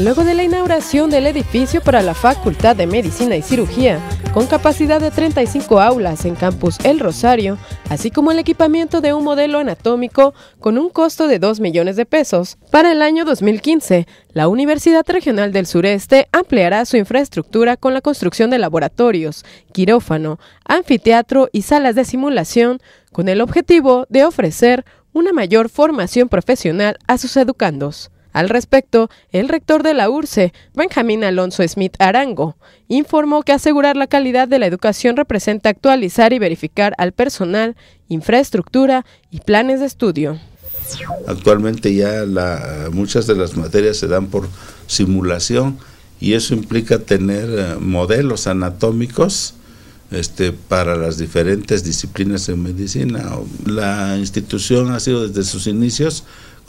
Luego de la inauguración del edificio para la Facultad de Medicina y Cirugía, con capacidad de 35 aulas en Campus El Rosario, así como el equipamiento de un modelo anatómico con un costo de 2 millones de pesos. Para el año 2015, la Universidad Regional del Sureste ampliará su infraestructura con la construcción de laboratorios, quirófano, anfiteatro y salas de simulación, con el objetivo de ofrecer una mayor formación profesional a sus educandos. Al respecto, el rector de la URCE, Benjamín Alonso Smith Arango, informó que asegurar la calidad de la educación representa actualizar y verificar al personal, infraestructura y planes de estudio. Actualmente ya muchas de las materias se dan por simulación y eso implica tener eh, modelos anatómicos este, para las diferentes disciplinas en medicina. La institución ha sido desde sus inicios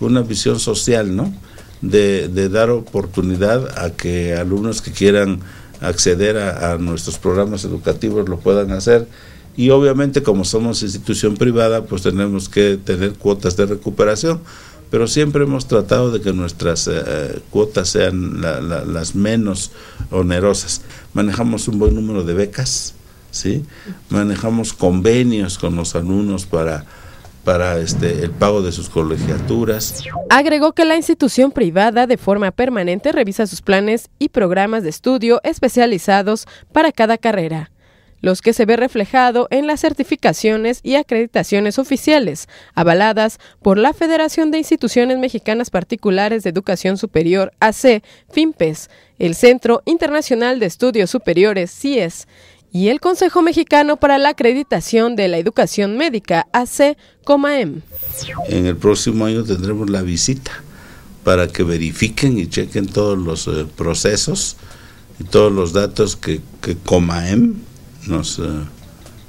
una visión social, ¿no? De, dar oportunidad a que alumnos que quieran acceder a, nuestros programas educativos lo puedan hacer. Y obviamente como somos institución privada, pues tenemos que tener cuotas de recuperación pero siempre hemos tratado de que nuestras eh, cuotas sean las menos onerosas. Manejamos un buen número de becas, ¿sí? manejamos convenios con los alumnos para para este, el pago de sus colegiaturas. Agregó que la institución privada de forma permanente revisa sus planes y programas de estudio especializados para cada carrera, los que se ve reflejado en las certificaciones y acreditaciones oficiales, avaladas por la Federación de Instituciones Mexicanas Particulares de Educación Superior, AC, FIMPES, el Centro Internacional de Estudios Superiores, CIES, y el Consejo Mexicano para la Acreditación de la Educación Médica, AC-COMAEM. En el próximo año tendremos la visita para que verifiquen y chequen todos los eh, procesos y todos los datos que, COMAEM nos, eh,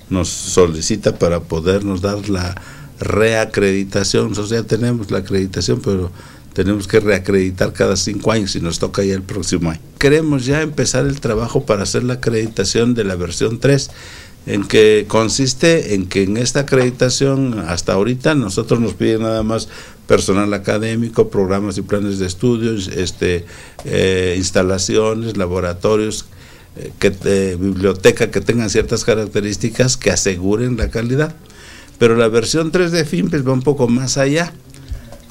nos solicita para podernos dar la reacreditación. O ya tenemos la acreditación, pero tenemos que reacreditar cada cinco años y nos toca ya el próximo año. Queremos ya empezar el trabajo para hacer la acreditación de la versión 3, en que consiste en que en esta acreditación hasta ahorita nosotros nos piden nada más personal académico, programas y planes de estudios, este, eh, instalaciones, laboratorios, eh, que, eh, biblioteca que tengan ciertas características que aseguren la calidad. Pero la versión 3 de FIMPES va un poco más allá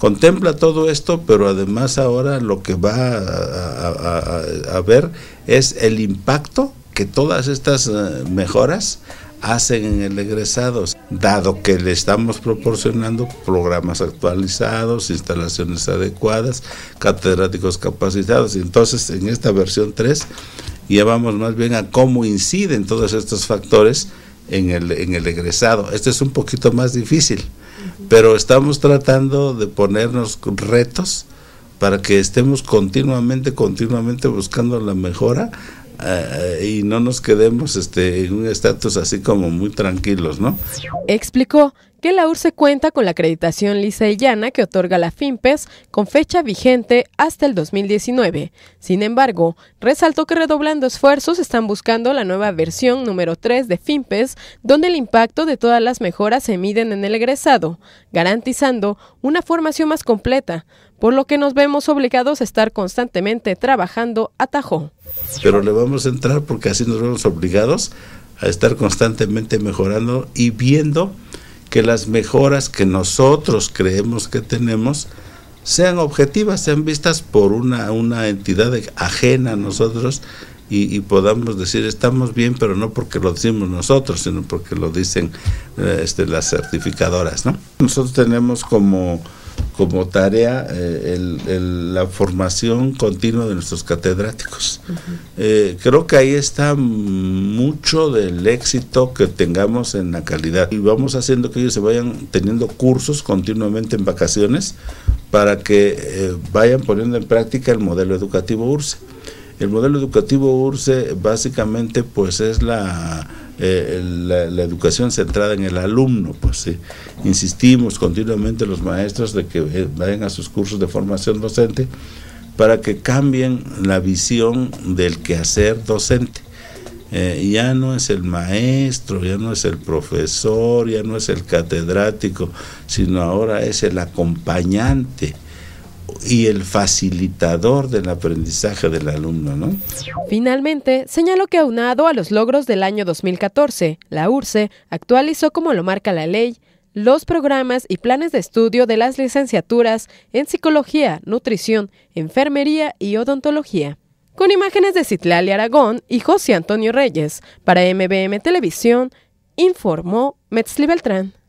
contempla todo esto, pero además ahora lo que va a, ver es el impacto que todas estas eh, mejoras hacen en el egresado, dado que le estamos proporcionando programas actualizados, instalaciones adecuadas, catedráticos capacitados. Entonces, en esta versión 3, ya vamos más bien a cómo inciden todos estos factores en el, en el egresado. Este es un poquito más difícil pero estamos tratando de ponernos retos para que estemos continuamente, continuamente buscando la mejora eh, y no nos quedemos este, en un estatus así como muy tranquilos, ¿no? Explicó que la URSE cuenta con la acreditación lisa y llana que otorga la FIMPES con fecha vigente hasta el 2019. Sin embargo, resaltó que redoblando esfuerzos están buscando la nueva versión número 3 de FIMPES, donde el impacto de todas las mejoras se miden en el egresado, garantizando una formación más completa, por lo que nos vemos obligados a estar constantemente trabajando, atajó pero le vamos a entrar porque así nos vemos obligados a estar constantemente mejorando y viendo que las mejoras que nosotros creemos que tenemos sean objetivas, sean vistas por una, una entidad ajena a nosotros y, podamos decir estamos bien, pero no porque lo decimos nosotros, sino porque lo dicen eh, este, las certificadoras. ¿no? Nosotros tenemos como como tarea eh, la formación continua de nuestros catedráticos. Eh, creo que ahí está mucho del éxito que tengamos en la calidad y vamos haciendo que ellos se vayan teniendo cursos continuamente en vacaciones para que eh, vayan poniendo en práctica el modelo educativo URSE. El modelo educativo URSE básicamente pues es la eh, la, educación centrada en el alumno. Pues insistimos continuamente los maestros de que eh, vayan a sus cursos de formación docente para que cambien la visión del quehacer docente. Eh, ya no es el maestro, ya no es el profesor, ya no es el catedrático, sino ahora es el acompañante y el facilitador del aprendizaje del alumno. ¿no? Finalmente, señaló que aunado a los logros del año 2014, la URCE actualizó como lo marca la ley los programas y planes de estudio de las licenciaturas en psicología, nutrición, enfermería y odontología. Con imágenes de Citlali Aragón y José Antonio Reyes, para MBM Televisión, informó Metzli Beltrán.